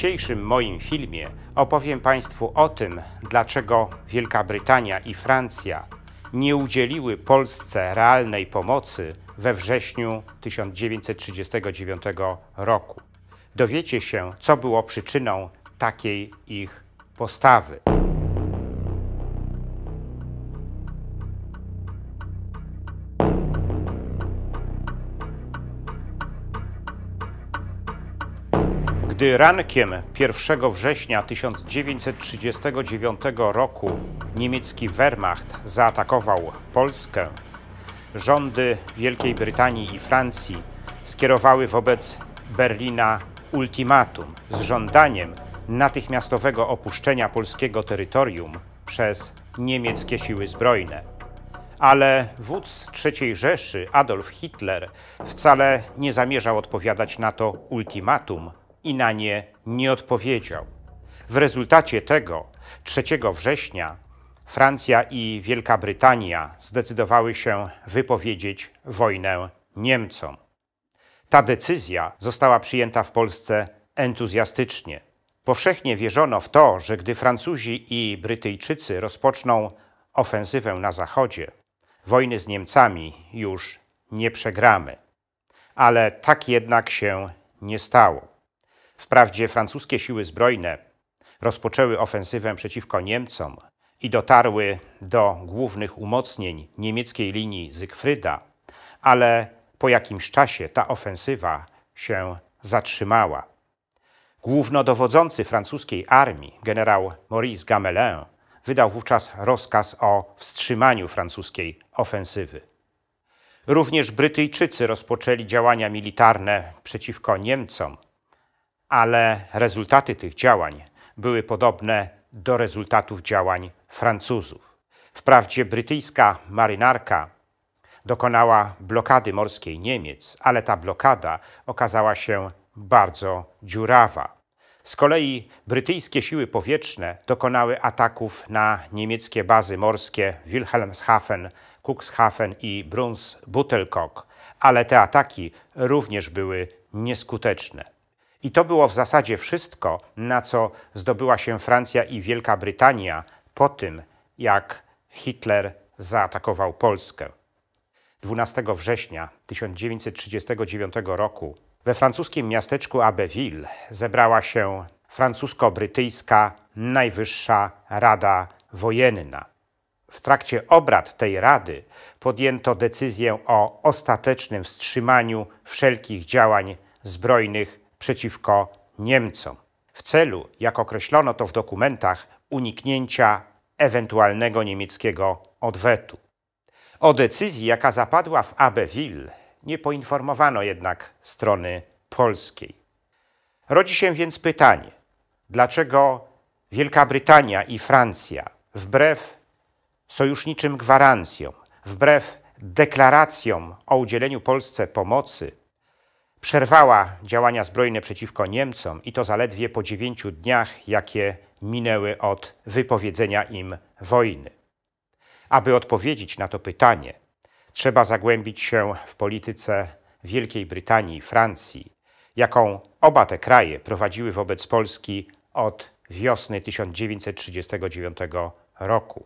dzisiejszym moim filmie opowiem Państwu o tym, dlaczego Wielka Brytania i Francja nie udzieliły Polsce realnej pomocy we wrześniu 1939 roku. Dowiecie się, co było przyczyną takiej ich postawy. Gdy rankiem 1 września 1939 roku niemiecki Wehrmacht zaatakował Polskę, rządy Wielkiej Brytanii i Francji skierowały wobec Berlina ultimatum z żądaniem natychmiastowego opuszczenia polskiego terytorium przez niemieckie siły zbrojne. Ale wódz III Rzeszy Adolf Hitler wcale nie zamierzał odpowiadać na to ultimatum i na nie nie odpowiedział. W rezultacie tego 3 września Francja i Wielka Brytania zdecydowały się wypowiedzieć wojnę Niemcom. Ta decyzja została przyjęta w Polsce entuzjastycznie. Powszechnie wierzono w to, że gdy Francuzi i Brytyjczycy rozpoczną ofensywę na zachodzie, wojny z Niemcami już nie przegramy. Ale tak jednak się nie stało. Wprawdzie francuskie siły zbrojne rozpoczęły ofensywę przeciwko Niemcom i dotarły do głównych umocnień niemieckiej linii Zygfryda, ale po jakimś czasie ta ofensywa się zatrzymała. Głównodowodzący francuskiej armii, generał Maurice Gamelin, wydał wówczas rozkaz o wstrzymaniu francuskiej ofensywy. Również Brytyjczycy rozpoczęli działania militarne przeciwko Niemcom – ale rezultaty tych działań były podobne do rezultatów działań Francuzów. Wprawdzie brytyjska marynarka dokonała blokady morskiej Niemiec, ale ta blokada okazała się bardzo dziurawa. Z kolei brytyjskie siły powietrzne dokonały ataków na niemieckie bazy morskie Wilhelmshaven, Cuxhaven i Brunsbüttelkog, ale te ataki również były nieskuteczne. I to było w zasadzie wszystko, na co zdobyła się Francja i Wielka Brytania po tym, jak Hitler zaatakował Polskę. 12 września 1939 roku we francuskim miasteczku Abbeville zebrała się francusko-brytyjska Najwyższa Rada Wojenna. W trakcie obrad tej rady podjęto decyzję o ostatecznym wstrzymaniu wszelkich działań zbrojnych przeciwko Niemcom w celu, jak określono to w dokumentach, uniknięcia ewentualnego niemieckiego odwetu. O decyzji, jaka zapadła w Abbeville, nie poinformowano jednak strony polskiej. Rodzi się więc pytanie, dlaczego Wielka Brytania i Francja, wbrew sojuszniczym gwarancjom, wbrew deklaracjom o udzieleniu Polsce pomocy, Przerwała działania zbrojne przeciwko Niemcom i to zaledwie po dziewięciu dniach, jakie minęły od wypowiedzenia im wojny. Aby odpowiedzieć na to pytanie, trzeba zagłębić się w polityce Wielkiej Brytanii i Francji, jaką oba te kraje prowadziły wobec Polski od wiosny 1939 roku.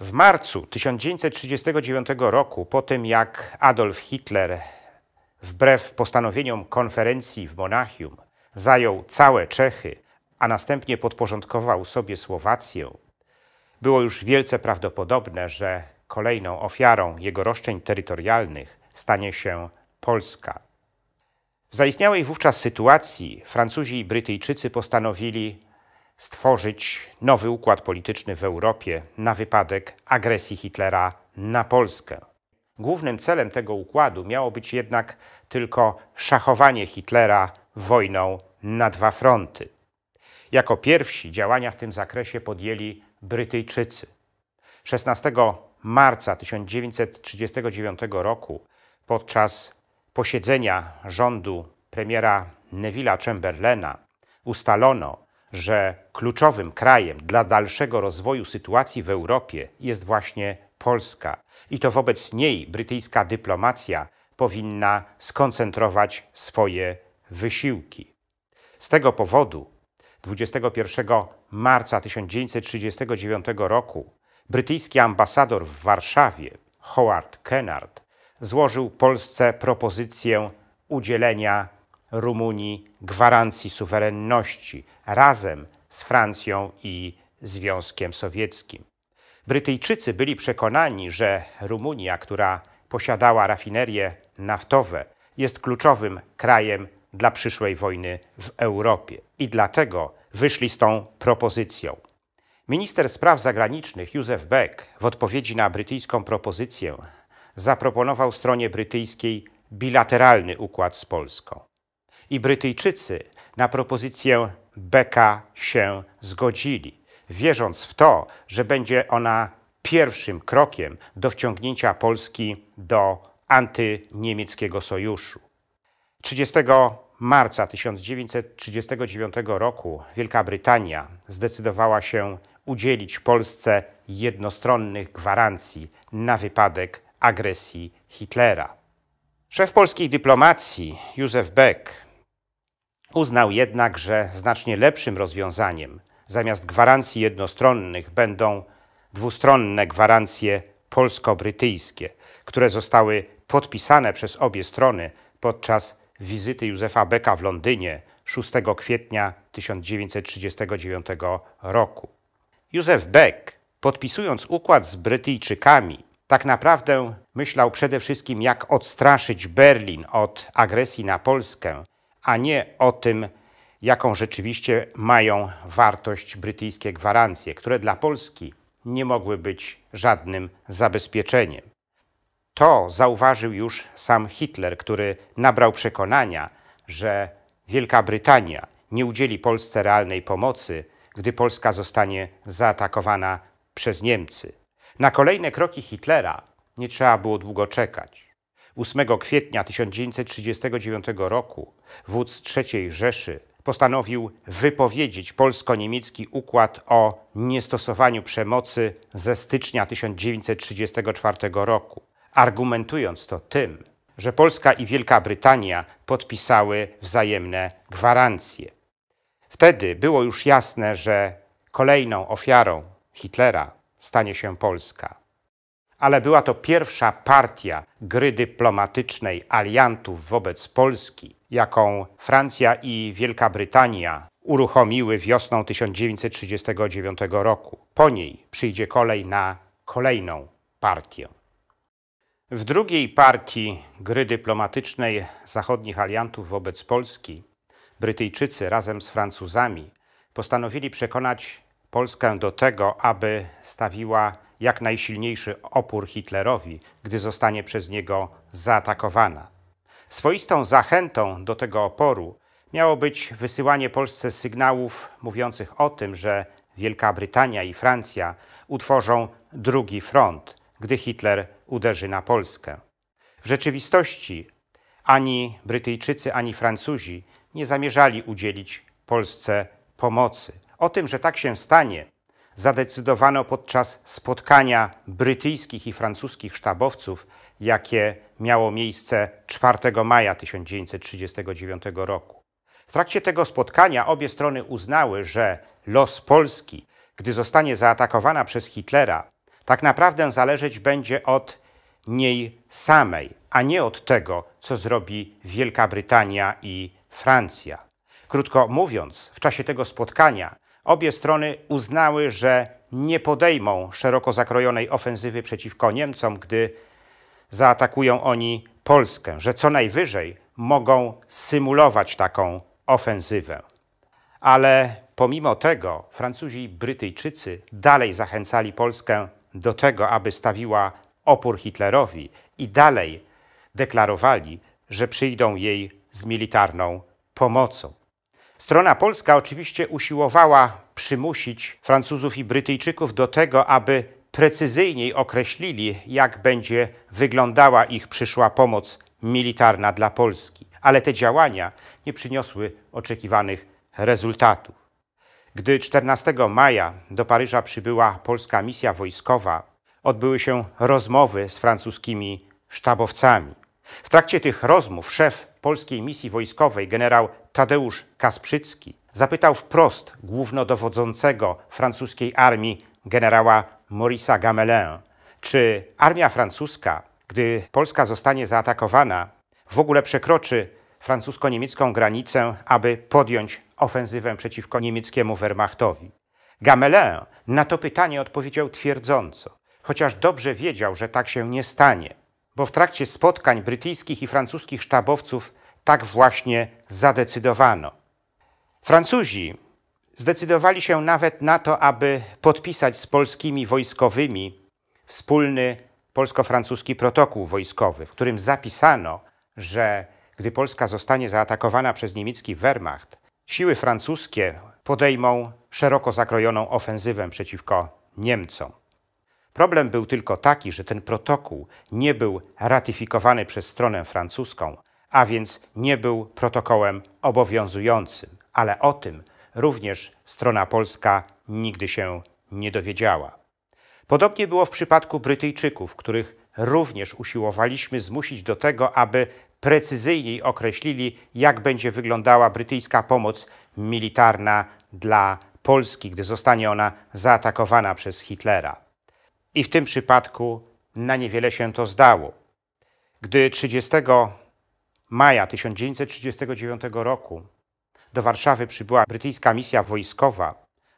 W marcu 1939 roku, po tym jak Adolf Hitler wbrew postanowieniom konferencji w Monachium, zajął całe Czechy, a następnie podporządkował sobie Słowację, było już wielce prawdopodobne, że kolejną ofiarą jego roszczeń terytorialnych stanie się Polska. W zaistniałej wówczas sytuacji Francuzi i Brytyjczycy postanowili stworzyć nowy układ polityczny w Europie na wypadek agresji Hitlera na Polskę. Głównym celem tego układu miało być jednak tylko szachowanie Hitlera wojną na dwa fronty. Jako pierwsi działania w tym zakresie podjęli Brytyjczycy. 16 marca 1939 roku podczas posiedzenia rządu premiera Neville'a Chamberlaina ustalono, że kluczowym krajem dla dalszego rozwoju sytuacji w Europie jest właśnie Polska i to wobec niej brytyjska dyplomacja powinna skoncentrować swoje wysiłki. Z tego powodu 21 marca 1939 roku brytyjski ambasador w Warszawie Howard Kennard złożył Polsce propozycję udzielenia Rumunii gwarancji suwerenności razem z Francją i Związkiem Sowieckim. Brytyjczycy byli przekonani, że Rumunia, która posiadała rafinerie naftowe, jest kluczowym krajem dla przyszłej wojny w Europie i dlatego wyszli z tą propozycją. Minister spraw zagranicznych Józef Beck w odpowiedzi na brytyjską propozycję zaproponował stronie brytyjskiej bilateralny układ z Polską. I Brytyjczycy na propozycję Becka się zgodzili wierząc w to, że będzie ona pierwszym krokiem do wciągnięcia Polski do antyniemieckiego sojuszu. 30 marca 1939 roku Wielka Brytania zdecydowała się udzielić Polsce jednostronnych gwarancji na wypadek agresji Hitlera. Szef polskiej dyplomacji Józef Beck uznał jednak, że znacznie lepszym rozwiązaniem Zamiast gwarancji jednostronnych będą dwustronne gwarancje polsko-brytyjskie, które zostały podpisane przez obie strony podczas wizyty Józefa Beka w Londynie 6 kwietnia 1939 roku. Józef Beck, podpisując układ z Brytyjczykami, tak naprawdę myślał przede wszystkim, jak odstraszyć Berlin od agresji na Polskę, a nie o tym, jaką rzeczywiście mają wartość brytyjskie gwarancje, które dla Polski nie mogły być żadnym zabezpieczeniem. To zauważył już sam Hitler, który nabrał przekonania, że Wielka Brytania nie udzieli Polsce realnej pomocy, gdy Polska zostanie zaatakowana przez Niemcy. Na kolejne kroki Hitlera nie trzeba było długo czekać. 8 kwietnia 1939 roku wódz III Rzeszy postanowił wypowiedzieć polsko-niemiecki układ o niestosowaniu przemocy ze stycznia 1934 roku, argumentując to tym, że Polska i Wielka Brytania podpisały wzajemne gwarancje. Wtedy było już jasne, że kolejną ofiarą Hitlera stanie się Polska. Ale była to pierwsza partia gry dyplomatycznej aliantów wobec Polski, jaką Francja i Wielka Brytania uruchomiły wiosną 1939 roku. Po niej przyjdzie kolej na kolejną partię. W drugiej partii gry dyplomatycznej zachodnich aliantów wobec Polski Brytyjczycy razem z Francuzami postanowili przekonać Polskę do tego, aby stawiła jak najsilniejszy opór Hitlerowi, gdy zostanie przez niego zaatakowana. Swoistą zachętą do tego oporu miało być wysyłanie Polsce sygnałów mówiących o tym, że Wielka Brytania i Francja utworzą drugi front, gdy Hitler uderzy na Polskę. W rzeczywistości ani Brytyjczycy, ani Francuzi nie zamierzali udzielić Polsce pomocy. O tym, że tak się stanie, zadecydowano podczas spotkania brytyjskich i francuskich sztabowców, jakie miało miejsce 4 maja 1939 roku. W trakcie tego spotkania obie strony uznały, że los Polski, gdy zostanie zaatakowana przez Hitlera, tak naprawdę zależeć będzie od niej samej, a nie od tego, co zrobi Wielka Brytania i Francja. Krótko mówiąc, w czasie tego spotkania Obie strony uznały, że nie podejmą szeroko zakrojonej ofensywy przeciwko Niemcom, gdy zaatakują oni Polskę, że co najwyżej mogą symulować taką ofensywę. Ale pomimo tego Francuzi i Brytyjczycy dalej zachęcali Polskę do tego, aby stawiła opór Hitlerowi i dalej deklarowali, że przyjdą jej z militarną pomocą. Strona polska oczywiście usiłowała przymusić Francuzów i Brytyjczyków do tego, aby precyzyjniej określili, jak będzie wyglądała ich przyszła pomoc militarna dla Polski. Ale te działania nie przyniosły oczekiwanych rezultatów. Gdy 14 maja do Paryża przybyła polska misja wojskowa, odbyły się rozmowy z francuskimi sztabowcami. W trakcie tych rozmów szef polskiej misji wojskowej, generał Tadeusz Kasprzycki zapytał wprost głównodowodzącego francuskiej armii generała Maurice'a Gamelin, czy armia francuska, gdy Polska zostanie zaatakowana, w ogóle przekroczy francusko-niemiecką granicę, aby podjąć ofensywę przeciwko niemieckiemu Wehrmachtowi. Gamelin na to pytanie odpowiedział twierdząco, chociaż dobrze wiedział, że tak się nie stanie, bo w trakcie spotkań brytyjskich i francuskich sztabowców tak właśnie zadecydowano. Francuzi zdecydowali się nawet na to, aby podpisać z polskimi wojskowymi wspólny polsko-francuski protokół wojskowy, w którym zapisano, że gdy Polska zostanie zaatakowana przez niemiecki Wehrmacht, siły francuskie podejmą szeroko zakrojoną ofensywę przeciwko Niemcom. Problem był tylko taki, że ten protokół nie był ratyfikowany przez stronę francuską, a więc nie był protokołem obowiązującym, ale o tym również strona polska nigdy się nie dowiedziała. Podobnie było w przypadku Brytyjczyków, których również usiłowaliśmy zmusić do tego, aby precyzyjniej określili, jak będzie wyglądała brytyjska pomoc militarna dla Polski, gdy zostanie ona zaatakowana przez Hitlera. I w tym przypadku na niewiele się to zdało. Gdy 30 maja 1939 roku do Warszawy przybyła brytyjska misja wojskowa,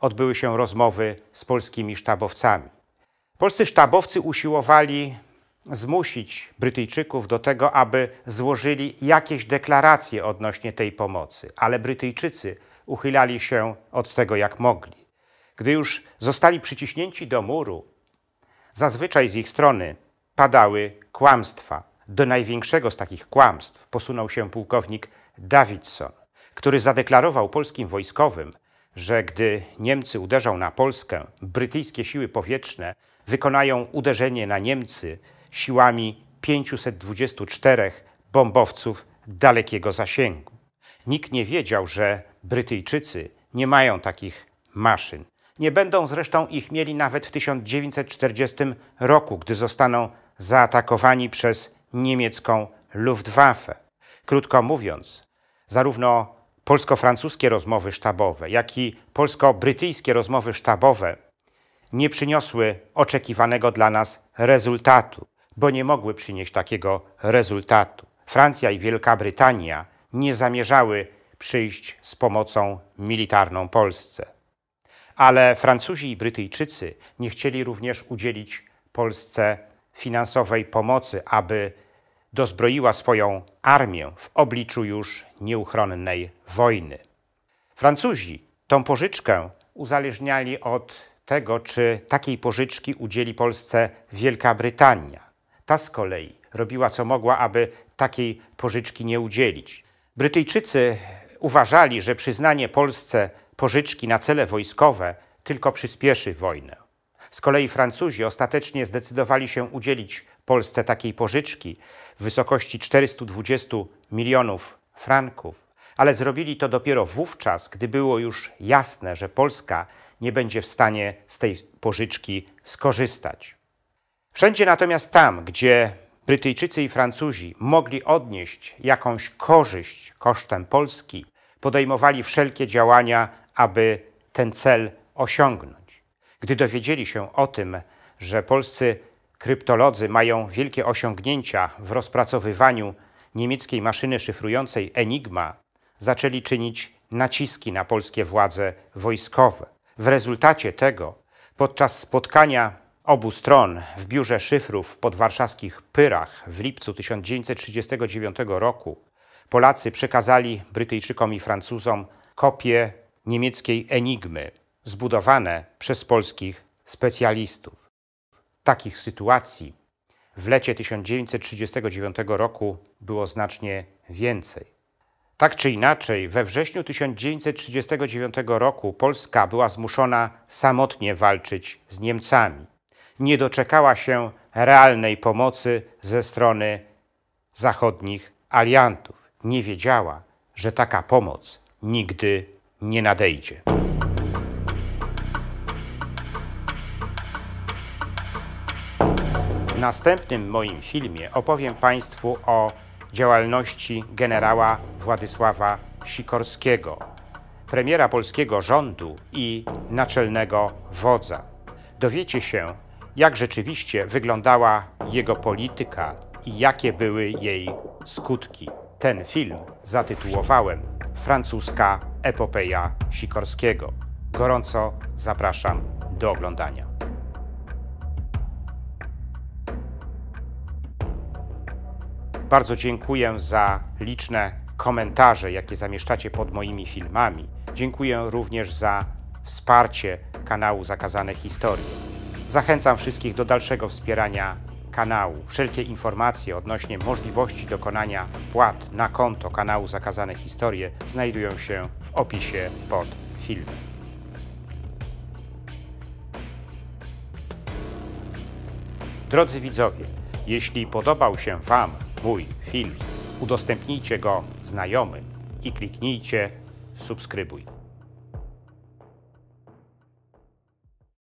odbyły się rozmowy z polskimi sztabowcami. Polscy sztabowcy usiłowali zmusić Brytyjczyków do tego, aby złożyli jakieś deklaracje odnośnie tej pomocy, ale Brytyjczycy uchylali się od tego jak mogli. Gdy już zostali przyciśnięci do muru, zazwyczaj z ich strony padały kłamstwa, do największego z takich kłamstw posunął się pułkownik Davidson, który zadeklarował polskim wojskowym, że gdy Niemcy uderzą na Polskę, brytyjskie siły powietrzne wykonają uderzenie na Niemcy siłami 524 bombowców dalekiego zasięgu. Nikt nie wiedział, że Brytyjczycy nie mają takich maszyn. Nie będą zresztą ich mieli nawet w 1940 roku, gdy zostaną zaatakowani przez niemiecką Luftwaffe. Krótko mówiąc, zarówno polsko-francuskie rozmowy sztabowe, jak i polsko-brytyjskie rozmowy sztabowe nie przyniosły oczekiwanego dla nas rezultatu, bo nie mogły przynieść takiego rezultatu. Francja i Wielka Brytania nie zamierzały przyjść z pomocą militarną Polsce. Ale Francuzi i Brytyjczycy nie chcieli również udzielić Polsce finansowej pomocy, aby dozbroiła swoją armię w obliczu już nieuchronnej wojny. Francuzi tą pożyczkę uzależniali od tego, czy takiej pożyczki udzieli Polsce Wielka Brytania. Ta z kolei robiła co mogła, aby takiej pożyczki nie udzielić. Brytyjczycy uważali, że przyznanie Polsce pożyczki na cele wojskowe tylko przyspieszy wojnę. Z kolei Francuzi ostatecznie zdecydowali się udzielić Polsce takiej pożyczki w wysokości 420 milionów franków, ale zrobili to dopiero wówczas, gdy było już jasne, że Polska nie będzie w stanie z tej pożyczki skorzystać. Wszędzie natomiast tam, gdzie Brytyjczycy i Francuzi mogli odnieść jakąś korzyść kosztem Polski, podejmowali wszelkie działania, aby ten cel osiągnąć. Gdy dowiedzieli się o tym, że polscy Kryptolodzy mają wielkie osiągnięcia w rozpracowywaniu niemieckiej maszyny szyfrującej Enigma. Zaczęli czynić naciski na polskie władze wojskowe. W rezultacie tego, podczas spotkania obu stron w biurze szyfrów w podwarszawskich Pyrach w lipcu 1939 roku, Polacy przekazali Brytyjczykom i Francuzom kopie niemieckiej Enigmy, zbudowane przez polskich specjalistów takich sytuacji w lecie 1939 roku było znacznie więcej. Tak czy inaczej, we wrześniu 1939 roku Polska była zmuszona samotnie walczyć z Niemcami. Nie doczekała się realnej pomocy ze strony zachodnich aliantów. Nie wiedziała, że taka pomoc nigdy nie nadejdzie. następnym moim filmie opowiem Państwu o działalności generała Władysława Sikorskiego, premiera polskiego rządu i naczelnego wodza. Dowiecie się, jak rzeczywiście wyglądała jego polityka i jakie były jej skutki. Ten film zatytułowałem Francuska epopeja Sikorskiego. Gorąco zapraszam do oglądania. Bardzo dziękuję za liczne komentarze, jakie zamieszczacie pod moimi filmami. Dziękuję również za wsparcie kanału Zakazane Historie. Zachęcam wszystkich do dalszego wspierania kanału. Wszelkie informacje odnośnie możliwości dokonania wpłat na konto kanału Zakazane Historie znajdują się w opisie pod filmem. Drodzy widzowie, jeśli podobał się Wam swój film. Udostępnijcie go znajomym i kliknijcie subskrybuj.